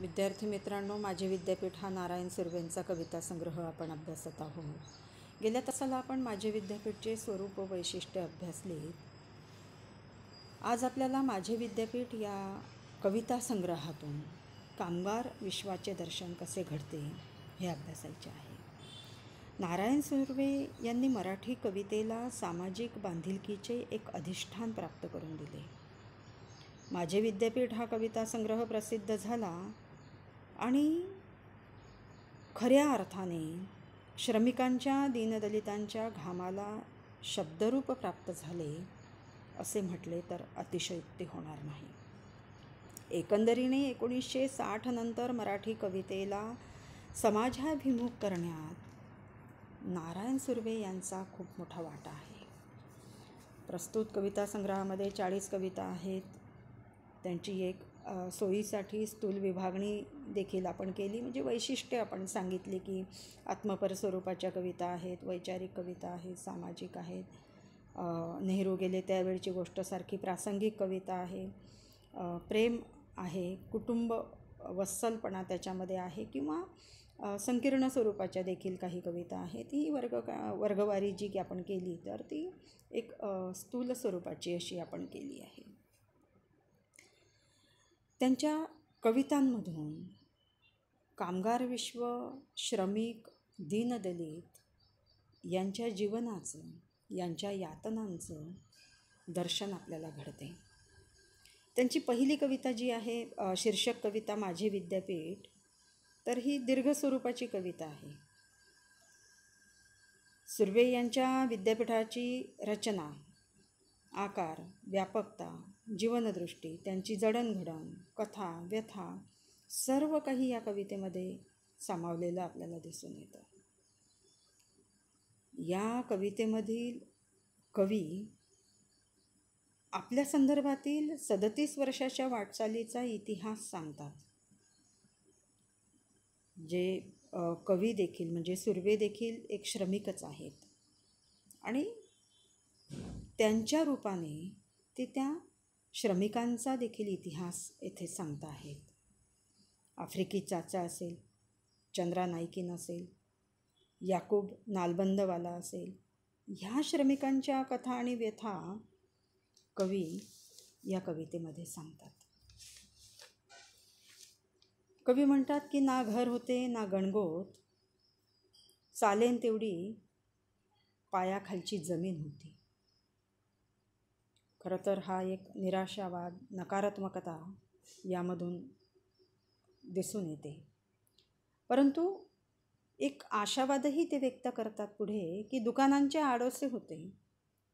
विद्यार्थी मित्रांनो माझे विद्यापीठ हा नारायण सुर्वेंचा कविता संग्रह आपण अभ्यासत आहोत गेल्या तासाला आपण माझे विद्यापीठचे स्वरूप वैशिष्ट्य अभ्यासले आज आपल्याला माझे विद्यापीठ या कविता संग्रहातून कामगार विश्वाचे दर्शन कसे घडते हे अभ्यासायचे आहे नारायण सुर्वे यांनी मराठी कवितेला सामाजिक बांधिलकीचे एक अधिष्ठान प्राप्त करून दिले माझे विद्यापीठ हा कविता संग्रह प्रसिद्ध झाला आणि खऱ्या अर्थाने श्रमिकांच्या दीनदलितांच्या घामाला शब्दरूप प्राप्त झाले असे म्हटले तर अतिशयुक्ती होणार नाही एकंदरीने एकोणीसशे साठ नंतर मराठी कवितेला समाजाभिमुख करण्यात नारायण सुर्वे यांचा खूप मोठा वाटा आहे प्रस्तुत कविता संग्रहामध्ये चाळीस कविता आहेत त्यांची एक सोयीसाठी स्थूल विभागणी देखील आपण केली म्हणजे वैशिष्ट्ये आपण सांगितली की आत्मपर स्वरूपाच्या कविता आहेत वैचारिक कविता आहेत सामाजिक आहेत नेहरू गेले त्यावेळची गोष्ट सारखी प्रासंगिक कविता आहे प्रेम आहे कुटुंब वत्सलपणा त्याच्यामध्ये आहे किंवा संकीर्ण स्वरूपाच्या देखील काही कविता आहेत ही वर्ग का वर्गवारी जी की आपण केली तर ती एक स्थूल स्वरूपाची अशी आपण केली आहे त्यांच्या कवितांमधून कामगार विश्व श्रमिक दीनदलित यांच्या जीवनाचं यांच्या यातनांचं दर्शन आपल्याला घडते त्यांची पहिली कविता जी आहे शीर्षक कविता माझे विद्यापीठ तर ही दीर्घ स्वरूपाची कविता आहे सुर्वे यांच्या विद्यापीठाची रचना आकार व्यापकता जीवनदृष्टी त्यांची जडणघडण कथा व्यथा सर्व काही या कवितेमध्ये सामावलेलं आपल्याला दिसून येतं या कवितेमधील कवी आपल्या संदर्भातील सदतीस वर्षाच्या वाटचालीचा इतिहास सांगतात जे कवी देखील म्हणजे सुर्वे देखील एक श्रमिकच आहेत आणि त्यांच्या रूपाने ते त्या श्रमिकांचा देखील इतिहास येथे सांगता आहेत आफ्रिकी चाचा असेल चंद्रा नाईकीन असेल याकूब नालबंदवाला असेल ह्या श्रमिकांच्या कथा आणि व्यथा कवी या कवितेमध्ये सांगतात कवी म्हणतात की ना घर होते ना गणगोत चालेन तेवढी पायाखालची जमीन होती खरं तर हा एक निराशावाद नकारात्मकता यामधून दिसून येते परंतु एक आशावादही ते व्यक्त करतात पुढे की दुकानांचे आडोसे होते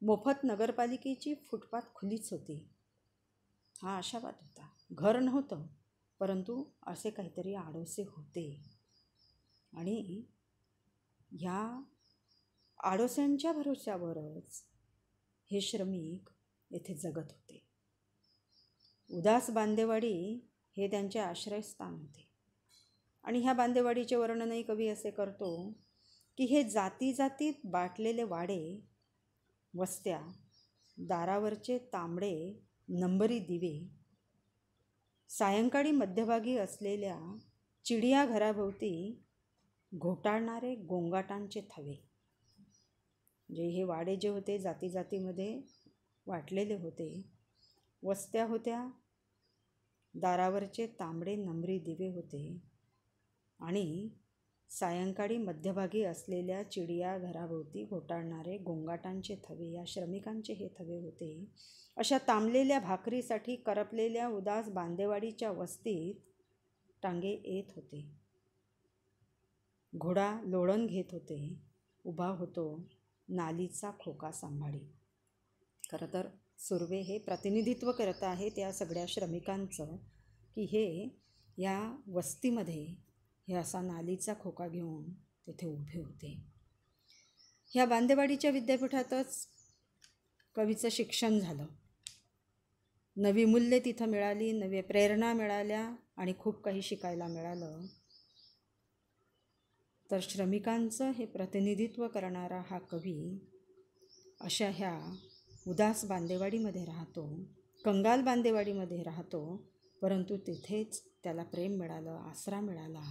मोफत नगरपालिकेची फुटपाथ खुलीच होती हा आशावाद होता घर नव्हतं परंतु असे काहीतरी आडोसे होते आणि ह्या आडोस्यांच्या भरोश्यावरच हे श्रमिक येथे जगत होते उदास बांदेवाडी हे त्यांचे आश्रयस्थान होते आणि ह्या बांदेवाडीचे वर्णनही कवी असे करतो की हे जाती जातीत बाटलेले वाडे वस्त्या दारावरचे तांबडे नंबरी दिवे सायंकाळी मध्यभागी असलेल्या चिडिया घराभोवती घोटाळणारे गोंगाटांचे थवे जे म्हणजे हे वाडे जे होते जाती जातीमध्ये वाटलेले होते वस्त्या होत्या दारावरचे तांबडे नमरी दिवे होते आणि सायंकाळी मध्यभागी असलेल्या घराभोवती घोटाळणारे गोंगाटांचे थवे या श्रमिकांचे हे थवे होते अशा तांबलेल्या भाकरीसाठी करपलेल्या उदास बांदेवाडीच्या वस्तीत टांगे येत होते घोडा लोळण घेत होते उभा होतो नालीचा खोका सांभाळी खरं तर सुर्वे हे प्रतिनिधित्व करत आहे त्या सगळ्या श्रमिकांचं की हे या वस्तीमध्ये हे असा नालीचा खोका घेऊन तिथे उभे होते ह्या बांदेवाडीच्या विद्यापीठातच कवीचं शिक्षण झालं नवी मूल्य तिथं मिळाली नवी प्रेरणा मिळाल्या आणि खूप काही शिकायला मिळालं तर श्रमिकांचं हे प्रतिनिधित्व करणारा हा कवी अशा ह्या उदास बांदेवाडीमध्ये राहतो कंगाल बांदेवाडीमध्ये राहतो परंतु तिथेच त्याला प्रेम मिळालं आसरा मिळाला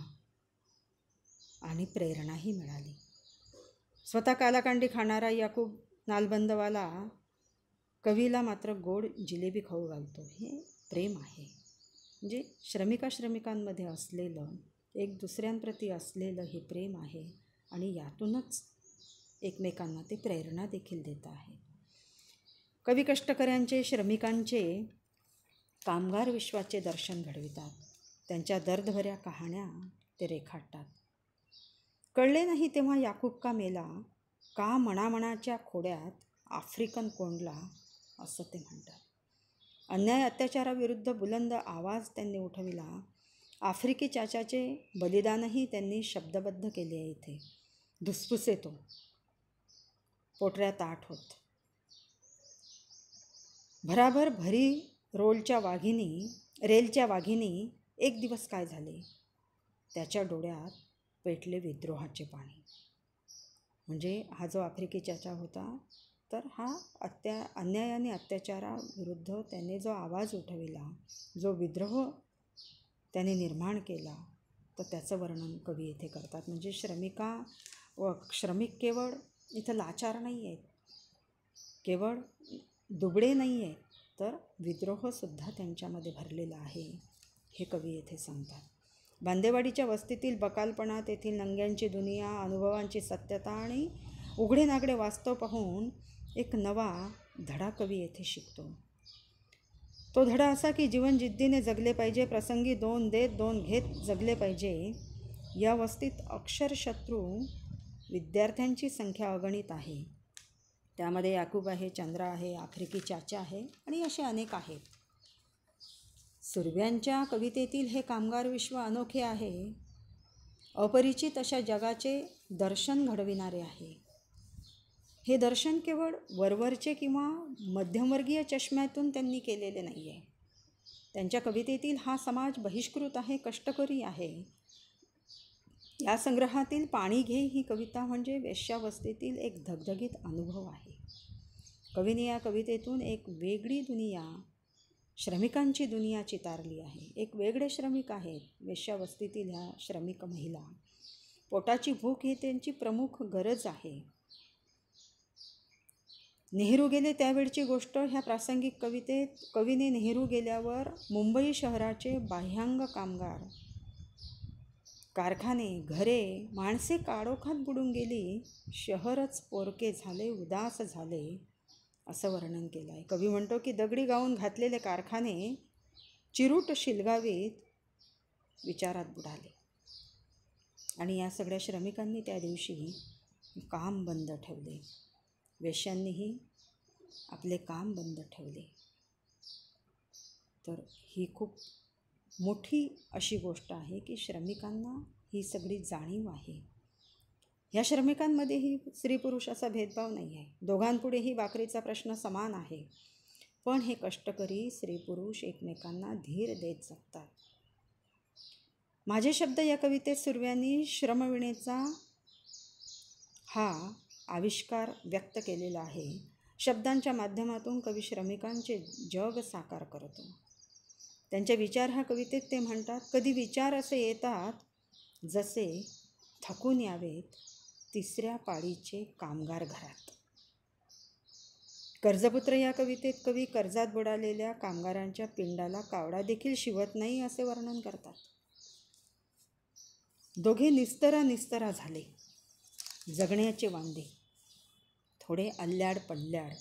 आणि प्रेरणाही मिळाली स्वतः कालाकांडी खाणारा याकूब नालबंदवाला कवीला मात्र गोड जिलेबी खाऊ घालतो हे प्रेम आहे म्हणजे श्रमिका श्रमिकांमध्ये असलेलं एक दुसऱ्यांप्रती असलेलं हे प्रेम आहे आणि यातूनच एकमेकांना ते प्रेरणा देखील देत आहे कवी कष्टकऱ्यांचे श्रमिकांचे कामगार विश्वाचे दर्शन घडवितात त्यांच्या दर्दभऱ्या कहाण्या ते रेखाटतात कळले नाही तेव्हा याकूब का मेला का मणामणाच्या खोड्यात आफ्रिकन कोंडला असं ते म्हणतात अन्याय अत्याचाराविरुद्ध बुलंद आवाज त्यांनी उठविला आफ्रिकी चाचाचे बलिदानही त्यांनी शब्दबद्ध केले आहे इथे धुसफुसे तो पोटऱ्यात आठ होत भराभर भरी रोलच्या वाघिनी रेलच्या वाघिनी एक दिवस काय झाले त्याच्या डोळ्यात पेटले विद्रोहाचे पाणी म्हणजे हा जो आफ्रिकेच्या होता तर हा अत्या अन्याय आणि अत्याचाराविरुद्ध त्याने जो आवाज उठविला जो विद्रोह त्याने निर्माण केला तर त्याचं वर्णन कवी येथे करतात म्हणजे श्रमिका व श्रमिक केवळ इथं लाचार नाही आहेत केवळ दुबळे नाही आहेत तर विद्रोहसुद्धा त्यांच्यामध्ये भरलेला आहे हे कवी येथे सांगतात बांदेवाडीच्या वस्तीतील बकालपणा तेथील नंग्यांची दुनिया अनुभवांची सत्यता आणि उघडे नागडे वास्तव पाहून एक नवा धडा कवी येथे शिकतो तो धडा असा की जीवन जिद्दीने जगले पाहिजे प्रसंगी दोन देत दोन घेत जगले पाहिजे या वस्तीत अक्षरशत्रू विद्यार्थ्यांची संख्या अगणित आहे त्यामध्ये याकूब आहे चंद्र आहे आफ्रिकी चाचा आहे आणि असे अनेक आहेत सुरव्यांच्या कवितेतील हे कामगार विश्व अनोखे आहे अपरिचित अशा जगाचे दर्शन घडविणारे आहे हे दर्शन केवळ वरवरचे किंवा मध्यमवर्गीय चष्म्यातून त्यांनी केलेले नाही आहे त्यांच्या कवितेतील हा समाज बहिष्कृत आहे कष्टकरी आहे या संग्रहातील पाणी घे ही कविता म्हणजे वेश्यावस्थेतील एक धगधगीत अनुभव आहे कवीने या कवितेतून एक वेगळी दुनिया श्रमिकांची दुनिया चितारली आहे एक वेगळे श्रमिक आहेत वेश्यावस्थेतील ह्या श्रमिक महिला पोटाची भूक ही त्यांची प्रमुख गरज आहे नेहरू गेले त्यावेळची गोष्ट ह्या प्रासंगिक कवितेत कवीने नेहरू गेल्यावर मुंबई शहराचे बाह्यांग कामगार कारखाने घरे माणसे काळोखात बुडून गेली शहरच पोरके झाले उदास झाले असं वर्णन केलं आहे कवी म्हणतो की दगडी गाऊन घातलेले कारखाने चिरूट शिलगावीत विचारात बुडाले आणि या सगळ्या श्रमिकांनी त्या दिवशी काम बंद ठेवले वेश्यांनीही आपले काम बंद ठेवले तर ही खूप मोठी अशी गोष्ट आहे की श्रमिकांना ही सगळी जाणीव आहे ह्या श्रमिकांमध्येही स्त्री पुरुषाचा भेदभाव नाही आहे दोघांपुढेही बाकरीचा प्रश्न समान आहे पण हे कष्टकरी स्त्री पुरुष एकमेकांना धीर देत जगतात माझे शब्द या कवितेत सुरव्यांनी श्रमविणेचा हा आविष्कार व्यक्त केलेला आहे शब्दांच्या माध्यमातून कवी श्रमिकांचे जग साकार करतो त्यांच्या विचार हा कवितेत ते म्हणतात कधी विचार असे येतात जसे थकून यावेत तिसऱ्या पाळीचे कामगार घरात कर्जपुत्र या कवितेत कवी कर्जात बुडालेल्या कामगारांच्या पिंडाला कावडा देखील शिवत नाही असे वर्णन करतात दोघे निस्तरा निस्तरा झाले जगण्याचे वांदे थोडे अल्ल्याड पडल्याड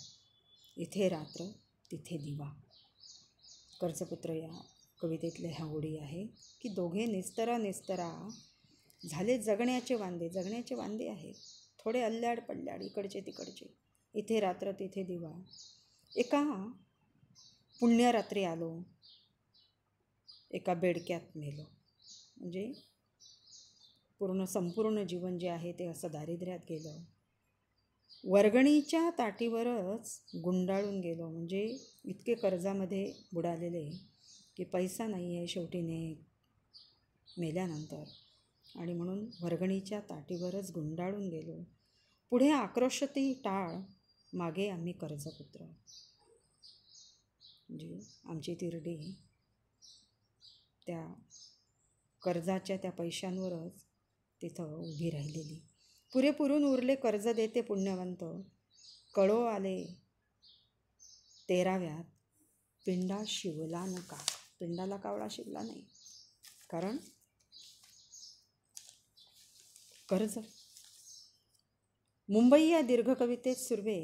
इथे रात्र तिथे दिवा कर्जपुत्र या कवितेतल्या ह्या ओळी आहे की दोघे निस्तरा निस्तरा झाले जगण्याचे वांदे जगण्याचे वांदे आहेत थोडे अल्ल्याड पडल्याड इकडचे तिकडचे इथे रात्र तिथे दिवा एका पुण्यरात्री आलो एका बेडक्यात नेलो म्हणजे पूर्ण संपूर्ण जीवन जे आहे ते असं दारिद्र्यात गेलं वर्गणीच्या ताटीवरच गुंडाळून गेलो म्हणजे इतके कर्जामध्ये बुडालेले की पैसा नाही आहे शेवटीने मेल्यानंतर आणि म्हणून वर्गणीच्या ताटीवरच गुंडाळून गेलो पुढे आक्रोश ती टाळ मागे आम्ही कर्जपुत्र म्हणजे आमची तिरडी त्या कर्जाच्या त्या पैशांवरच तिथं उभी राहिलेली पुरेपुरून उरले कर्ज देते पुण्यवंत कळो आले तेराव्यात पिंडा शिवला नका पिंडाला कावळा शिवला नाही कारण कर्ज मुंबई या दीर्घकवितेत सुर्वे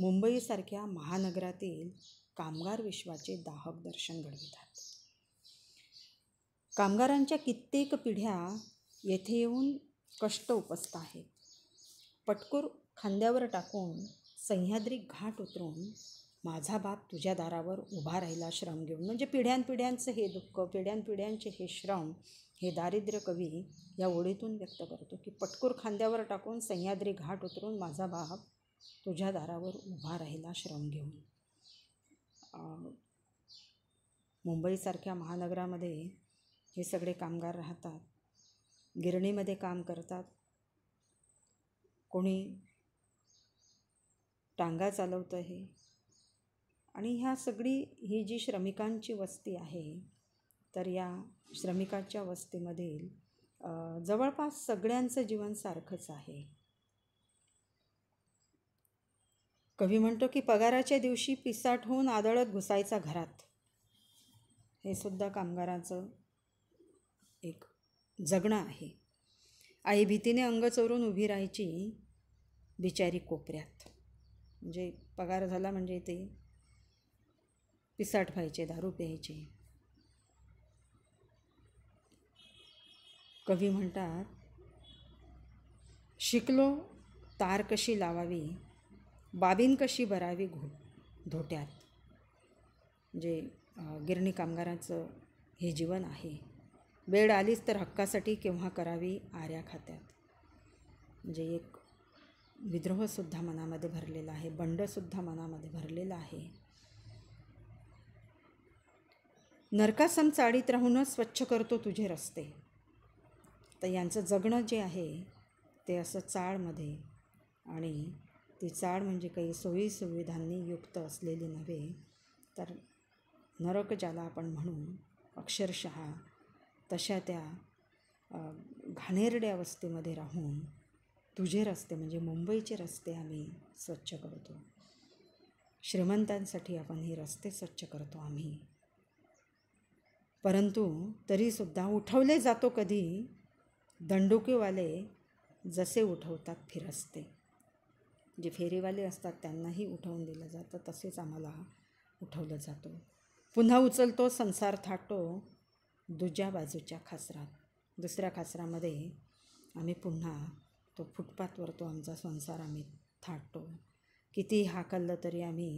मुंबईसारख्या महानगरातील कामगार विश्वाचे दाहक दर्शन घडवितात कामगारांच्या कित्येक पिढ्या येथे येऊन कष्ट उपस्त आहेत पटकूर खांद्यावर टाकून सह्याद्री घाट उतरून माझा बाप तुझ्या दारावर उभा राहिला श्रम घेऊन म्हणजे पिढ्यानपिढ्यांचं हे दुःख पिढ्यानपिढ्यांचे हे श्रम हे दारिद्र्य कवी या ओळीतून व्यक्त करतो की पटकूर खांद्यावर टाकून सह्याद्री घाट उतरून माझा बाप तुझ्या दारावर उभा राहिला श्रम घेऊन मुंबईसारख्या महानगरामध्ये हे सगळे कामगार राहतात गिरणीमध्ये काम करतात कोणी टांगा चालवतं आहे आणि ह्या सगळी ही जी श्रमिकांची वस्ती आहे तर या श्रमिकाच्या वस्तीमधील जवळपास सगळ्यांचं जीवन सारखंच आहे कवी म्हणतो की पगाराच्या दिवशी पिसाट होऊन आदळत घुसायचा घरात हे सुद्धा कामगारांचं जगणं आहे आई भीतीने अंग चोरून उभी राहायची बिचारी कोपऱ्यात म्हणजे पगार झाला म्हणजे ते पिसाट व्हायचे दारू प्यायचे कवी म्हणतात शिकलो तार कशी लावावी बाबीन कशी बरावी घो धोट्यात जे म्हणजे, गिरणी कामगारांचं हे जीवन आहे वेळ आलीच तर हक्कासाठी केव्हा करावी आऱ्या खात्यात म्हणजे एक विद्रोहसुद्धा मनामध्ये भरलेला आहे बंडसुद्धा मनामध्ये भरलेला आहे नरकासम चाळीत राहूनच स्वच्छ करतो तुझे रस्ते तर यांचं जगणं जे आहे ते असं चाळमध्ये आणि ती चाळ म्हणजे काही सोयीसुविधांनी युक्त असलेली नव्हे तर नरक ज्याला आपण म्हणू अक्षरशः तशा त्या घाणेरड्या अवस्थेमध्ये राहून तुझे रस्ते म्हणजे मुंबईचे रस्ते आम्ही स्वच्छ करतो श्रीमंतांसाठी आपण हे रस्ते स्वच्छ करतो आम्ही परंतु तरीसुद्धा उठवले जातो कधी दंडुकीवाले जसे उठवतात फिरस्ते जे फेरीवाले असतात त्यांनाही उठवून दिलं जातं तसेच आम्हाला उठवलं जातो पुन्हा उचलतो संसार थाटो दुज्या बाजूच्या खासरात दुसऱ्या खासरामध्ये आम्ही पुन्हा तो फुटपाथवर तो आमचा संसार आम्ही थाटतो किती हाकललं तरी आम्ही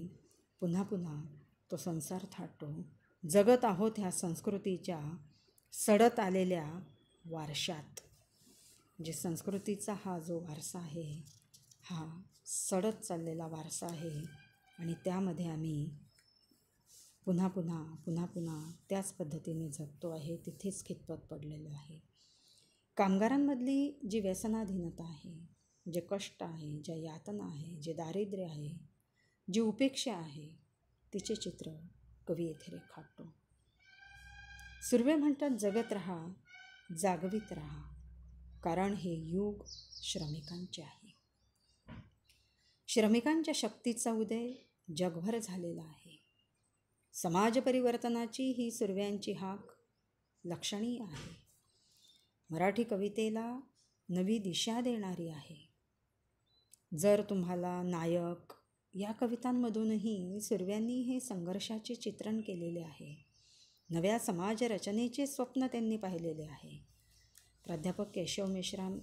पुन्हा पुन्हा तो संसार थाटतो जगत आहोत ह्या संस्कृतीच्या सडत आलेल्या वारशात जे म्हणजे संस्कृतीचा हा जो वारसा आहे हा सडत चाललेला वारसा आहे आणि त्यामध्ये आम्ही पुन्हा पुन्हा पुन्हा पुन्हा त्याच पद्धतीने जगतो आहे तिथेच खितपत पडलेलं आहे कामगारांमधली जी व्यसनाधीनता आहे जे कष्ट आहे ज्या यातना आहे जे दारिद्र्य आहे जी उपेक्षा आहे तिचे चित्र कवी येथे रेखाटतो सुर्वे म्हणतात जगत राहा जागवित राहा कारण हे युग श्रमिकांचे आहे श्रमिकांच्या शक्तीचा उदय जगभर झालेला आहे समाज परिवर्तनाची ही सुरव्यांची हाक लक्षणीय आहे मराठी कवितेला नवी दिशा देणारी आहे जर तुम्हाला नायक या कवितांमधूनही सुरव्यांनी हे संघर्षाचे चित्रण केलेले आहे नव्या समाज रचनेचे स्वप्न त्यांनी पाहिलेले आहे प्राध्यापक केशव मेश्राम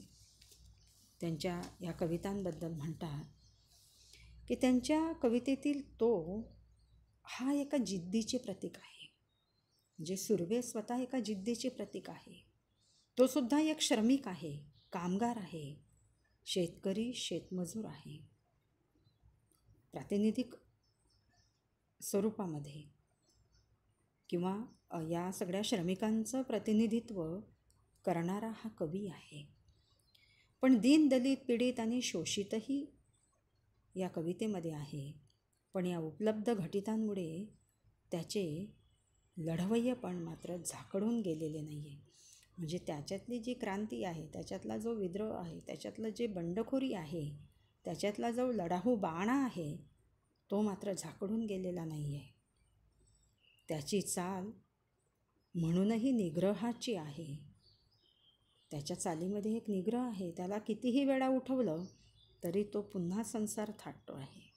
त्यांच्या या कवितांबद्दल म्हणतात की त्यांच्या कवितेतील तो हा एका जिद्दीचे प्रतीक आहे म्हणजे सुर्वे स्वतः एका जिद्दीचे प्रतीक आहे तो सुद्धा एक श्रमिक आहे कामगार आहे शेतकरी शेतमजूर आहे प्रातिनिधिक स्वरूपामध्ये किंवा या सगळ्या श्रमिकांचं प्रतिनिधित्व करणारा हा कवी आहे पण दीनदलित पीडित आणि शोषितही या कवितेमध्ये आहे पण या उपलब्ध घटितांमुळे त्याचे लढवय्यपण मात्र झाकडून गेलेले नाही आहे म्हणजे त्याच्यातली जी क्रांती आहे त्याच्यातला जो विद्रोह आहे त्याच्यातलं जे बंडखोरी आहे त्याच्यातला जो लढाहू बाणा आहे तो मात्र झाकडून गेलेला नाही आहे त्याची चाल म्हणूनही निग्रहाची आहे त्याच्या चालीमध्ये एक निग्रह आहे त्याला कितीही वेळा उठवलं तरी तो पुन्हा संसार थाटतो आहे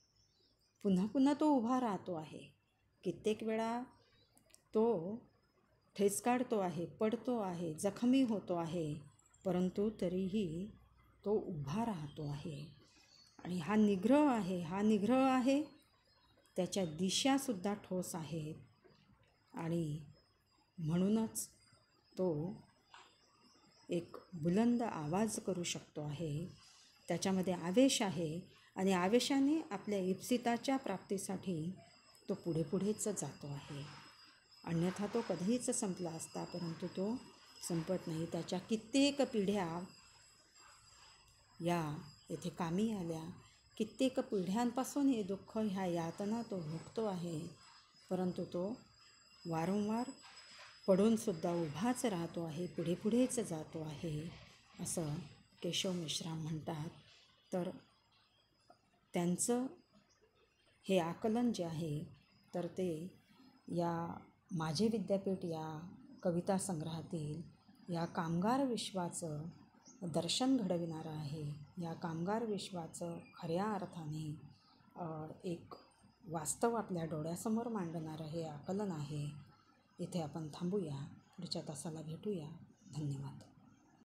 पुन्हा पुन्हा तो उभा राहतो आहे कित्येक वेळा तो ठेच काढतो आहे पडतो आहे जखमी होतो आहे परंतु तरीही तो उभा राहतो आहे आणि हा निग्रह आहे हा निग्रह आहे त्याच्या दिशासुद्धा ठोस आहेत आणि म्हणूनच तो एक बुलंद आवाज करू शकतो आहे त्याच्यामध्ये आवेश आहे आणि आवेशाने आपल्या इप्सिताच्या प्राप्तीसाठी तो पुढे पुढेच जातो आहे अन्यथा तो कधीच संपला असता परंतु तो संपत नाही त्याच्या कित्येक पिढ्या या येथे कामी आल्या कित्येक पिढ्यांपासून हे दुःख ह्या यातना तो भोगतो आहे परंतु तो वारंवार पडूनसुद्धा उभाच राहतो आहे पुढे पुढेच जातो आहे असं केशव मिश्रा म्हणतात तर त्यांचं हे आकलन जे आहे तर ते या माझे विद्यापीठ या कविता संग्रहातील या कामगार विश्वाचं दर्शन घडविणारं आहे या कामगार विश्वाचं खऱ्या अर्थाने एक वास्तव आपल्या डोळ्यासमोर मांडणारं हे आकलन आहे इथे आपण थांबूया पुढच्या तासाला भेटूया धन्यवाद